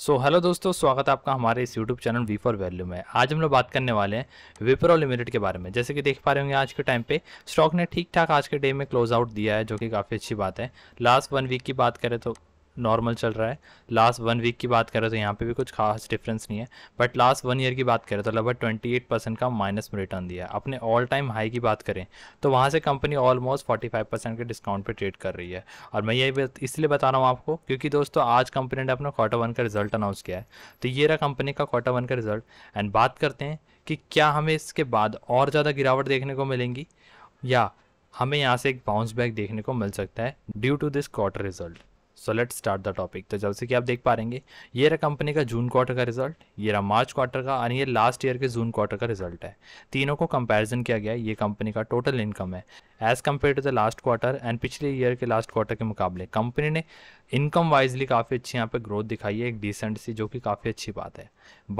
सो so, hello दोस्तों स्वागत है आपका हमारे इस YouTube channel we for value में आज हम लोग बात करने वाले हैं विप्रो लिमिटेड के बारे में जैसे कि देख पा रहे होंगे आज के टाइम पे स्टॉक ने ठीक ठाक आज के डे में क्लोज आउट दिया है जो कि काफ़ी अच्छी बात है लास्ट वन वीक की बात करें तो नॉर्मल चल रहा है लास्ट वन वीक की बात करें तो यहाँ पे भी कुछ खास डिफरेंस नहीं है बट लास्ट वन ईयर की बात करें तो लगभग ट्वेंटी एट परसेंट का माइनस में रिटर्न दिया है अपने ऑल टाइम हाई की बात करें तो वहाँ से company almost forty five percent के डिस्काउंट पर ट्रेड कर रही है और मैं यही इसलिए बता रहा हूँ आपको क्योंकि दोस्तों आज कंपनी ने अपना क्वार्टर वन का रिजल्ट अनाउंस किया है तो ये रहा कंपनी का क्वार्टर वन का रिजल्ट एंड बात करते हैं कि क्या हमें इसके बाद और ज़्यादा गिरावट देखने को मिलेंगी या हमें यहाँ से एक बाउंस बैक देखने को मिल सकता है due to this quarter result so let start the topic तो जैसे कि आप देख पा रहेंगे ये रहा कंपनी का जून क्वार्टर का रिजल्ट ये रहा मार्च क्वार्टर का और ये लास्ट ईयर के जून क्वार्टर का रिजल्ट है तीनों को कंपैरिजन किया गया है ये कंपनी का टोटल इनकम है as compare to the last quarter and पिछले ईयर के लास्ट क्वार्टर के मुकाबले कंपनी ने इनकम वाइजली काफ़ी अच्छी यहाँ पे ग्रोथ दिखाई है एक डिसेंट सी जो कि काफ़ी अच्छी बात है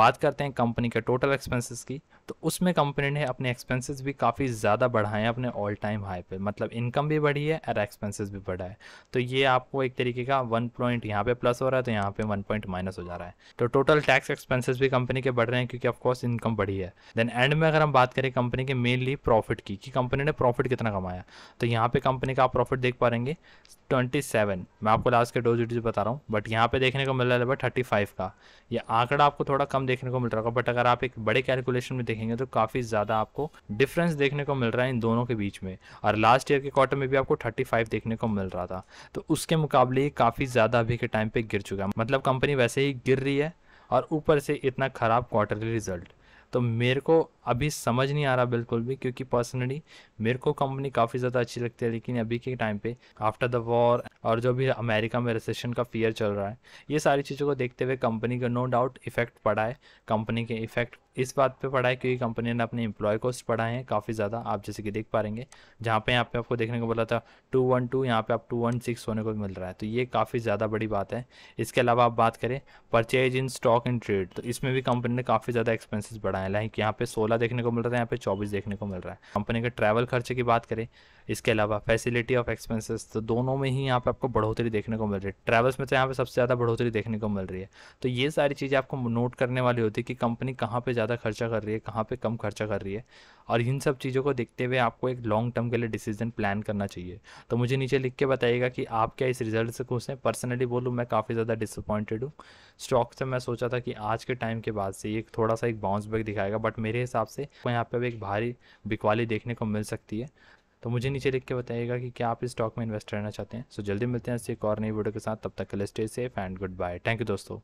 बात करते हैं कंपनी के टोटल एक्सपेंसेस की तो उसमें कंपनी ने अपने एक्सपेंसेस भी काफ़ी ज़्यादा बढ़ाए हैं अपने ऑल टाइम हाई पे मतलब इनकम भी बढ़ी है और एक्सपेंसेस भी बढ़ा है तो ये आपको एक तरीके का वन पॉइंट यहाँ पे प्लस हो रहा है तो यहाँ पे वन पॉइंट माइनस हो जा रहा है तो टोटल टैक्स एक्सपेंसेस भी कंपनी के बढ़ रहे हैं क्योंकि ऑफकोर्स इनकम बढ़ी है देन एंड में अगर हम बात करें कंपनी के मेनली प्रॉफिट की कि कंपनी ने प्रॉफिट कितना कमाया करवाया तो यहाँ पे कंपनी का आप प्रॉफिट देख पाएंगे ट्वेंटी सेवन मैं आपको लास्ट के डोज डिज बता रहा हूँ बट यहाँ पे देखने को मिल रहा है लेवल थर्टी फाइव का ये आंकड़ा आपको थोड़ा कम देखने को मिल रहा होगा बट अगर आप एक बड़े कैलकुलेशन में देखेंगे तो काफ़ी ज़्यादा आपको डिफरेंस देखने को मिल रहा है इन दोनों के बीच में और लास्ट ईयर के क्वार्टर में भी आपको थर्टी फाइव देखने को मिल रहा था तो उसके मुकाबले काफ़ी ज़्यादा अभी के टाइम पर गिर चुका है मतलब कंपनी वैसे ही गिर रही है और ऊपर से इतना ख़राब क्वार्टरली रिजल्ट तो मेरे को अभी समझ नहीं आ रहा बिल्कुल भी क्योंकि पर्सनली मेरे को कंपनी काफ़ी ज़्यादा अच्छी लगती है लेकिन अभी के टाइम पे आफ्टर द वॉर और जो भी अमेरिका में रिसेशन का फियर चल रहा है ये सारी चीज़ों को देखते हुए कंपनी का नो डाउट इफेक्ट पड़ा है कंपनी के इफेक्ट इस बात पे पढ़ा है क्योंकि कंपनी ने अपने इम्प्लॉय कॉस्ट पढ़ाए हैं काफ़ी ज़्यादा आप जैसे कि देख पा रहे जहाँ पे यहाँ पे आपको देखने को बोला था टू वन टू यहाँ पर आप टू वन सिक्स होने को मिल रहा है तो ये काफ़ी ज़्यादा बड़ी बात है इसके अलावा आप बात करें purchase in stock in trade तो इसमें भी कंपनी ने काफ़ी ज़्यादा एक्सपेंसिस बढ़ाए हैं लाइक यहाँ पे सोलह देखने को मिल रहा है यहाँ पे चौबीस देखने को मिल रहा है कंपनी के ट्रैवल खर्चे की बात करें इसके अलावा फैसिलिटी ऑफ एक्सपेंसेस तो दोनों में ही यहाँ पे आपको बढ़ोतरी देखने को मिल रही है ट्रैवल्स में तो यहाँ पे सबसे ज़्यादा बढ़ोतरी देखने को मिल रही है तो ये सारी चीज़ें आपको नोट करने वाली होती है कि कंपनी कहाँ पे ज़्यादा खर्चा कर रही है कहाँ पे कम खर्चा कर रही है और इन सब चीज़ों को देखते हुए आपको एक लॉन्ग टर्म के लिए डिसीजन प्लान करना चाहिए तो मुझे नीचे लिख के बताइएगा कि आप क्या इस रिजल्ट से खुश हैं पर्सनली बोलूँ मैं काफ़ी ज़्यादा डिसअपॉइंटेड हूँ स्टॉक से मैं सोचा था कि आज के टाइम के बाद से ये थोड़ा सा एक बाउंस बैक दिखाएगा बट मेरे हिसाब से यहाँ पर एक भारी बिकवाली देखने को मिल सकती है तो मुझे नीचे लिख के बताइएगा कि क्या आप इस स्टॉक में इन्वेस्ट रहना चाहते हैं सो so, जल्दी मिलते हैं इससे एक और नई वीडियो के साथ तब तक के लिए stay safe and good bye thank you दोस्तों